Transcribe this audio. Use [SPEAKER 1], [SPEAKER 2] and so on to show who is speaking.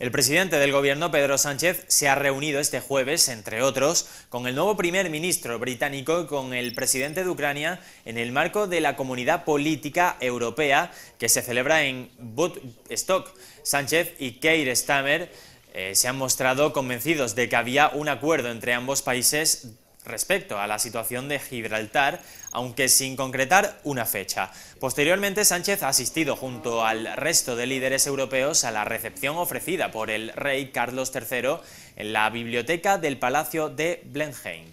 [SPEAKER 1] El presidente del gobierno, Pedro Sánchez, se ha reunido este jueves, entre otros, con el nuevo primer ministro británico y con el presidente de Ucrania en el marco de la Comunidad Política Europea que se celebra en stock Sánchez y Keir Stammer eh, se han mostrado convencidos de que había un acuerdo entre ambos países respecto a la situación de Gibraltar, aunque sin concretar una fecha. Posteriormente, Sánchez ha asistido junto al resto de líderes europeos a la recepción ofrecida por el rey Carlos III en la biblioteca del Palacio de Blenheim.